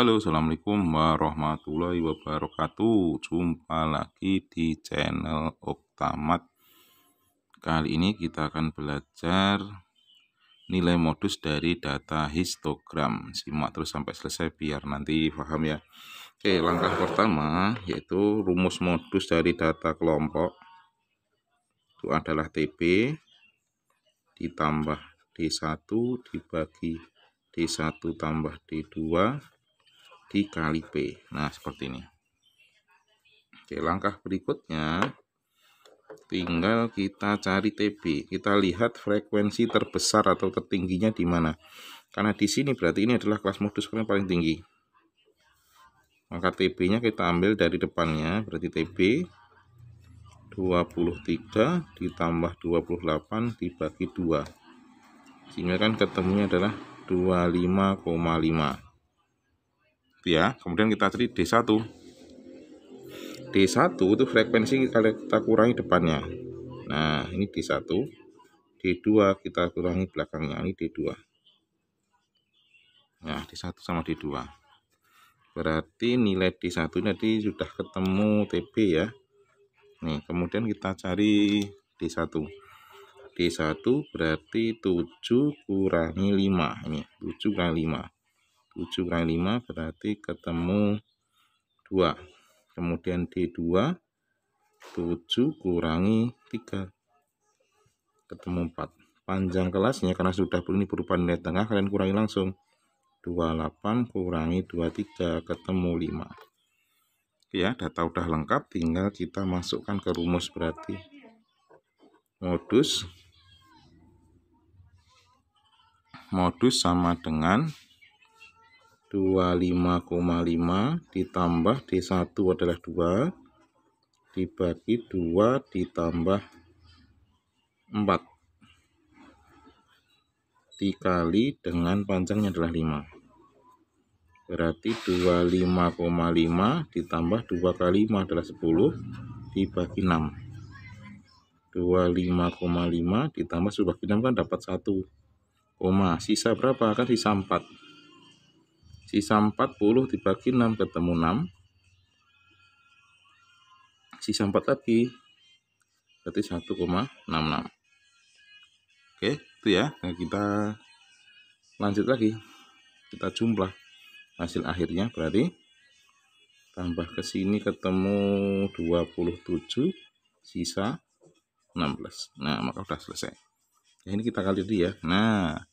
Halo, Assalamualaikum warahmatullahi wabarakatuh. Jumpa lagi di channel Oktamat. Kali ini kita akan belajar nilai modus dari data histogram. Simak terus sampai selesai biar nanti paham ya. Oke, langkah pertama yaitu rumus modus dari data kelompok. Itu adalah TP ditambah D1 dibagi D1 tambah D2 dikali P. Nah, seperti ini. Oke, langkah berikutnya tinggal kita cari TB. Kita lihat frekuensi terbesar atau tertingginya di mana. Karena di sini berarti ini adalah kelas modus yang paling tinggi. Maka TB-nya kita ambil dari depannya, berarti TB 23 ditambah 28 dibagi 2. Sehingga kan ketemunya adalah 25,5 ya kemudian kita cari D1 D1 itu frekuensi kita kurangi depannya nah ini D1 D2 kita kurangi belakangnya ini D2 nah D1 sama D2 berarti nilai D1 nanti sudah ketemu TB ya nih kemudian kita cari D1 D1 berarti 7 kurangi 5 ini 7 kurangi 5 7 kurang 5 berarti ketemu 2. Kemudian D2 7 kurangi 3 ketemu 4. Panjang kelasnya karena sudah ini berupa nilai tengah kalian kurangi langsung. 28 kurangi 23 ketemu 5. Ya, data udah lengkap tinggal kita masukkan ke rumus berarti modus modus sama dengan 25,5 ditambah D1 adalah 2 dibagi 2 ditambah 4 dikali dengan panjangnya adalah 5 berarti 25,5 ditambah 2 kali 5 adalah 10 dibagi 6 25,5 ditambah 10 bagi 6 kan dapat 1 koma sisa berapa kan sisa 4 Sisa 40 dibagi 6 ketemu 6. Sisa 4 lagi. Berarti 1,66. Oke, itu ya. Nah, kita lanjut lagi. Kita jumlah hasil akhirnya berarti tambah ke sini ketemu 27 sisa 16. Nah, maka sudah selesai. Ya, ini kita kali dulu ya. Nah,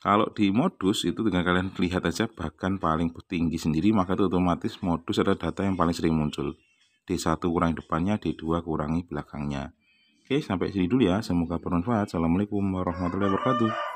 kalau di modus itu dengan kalian lihat aja bahkan paling tinggi sendiri maka itu otomatis modus ada data yang paling sering muncul. D1 kurangi depannya, D2 kurangi belakangnya. Oke, sampai sini dulu ya. Semoga bermanfaat. Assalamualaikum warahmatullahi wabarakatuh.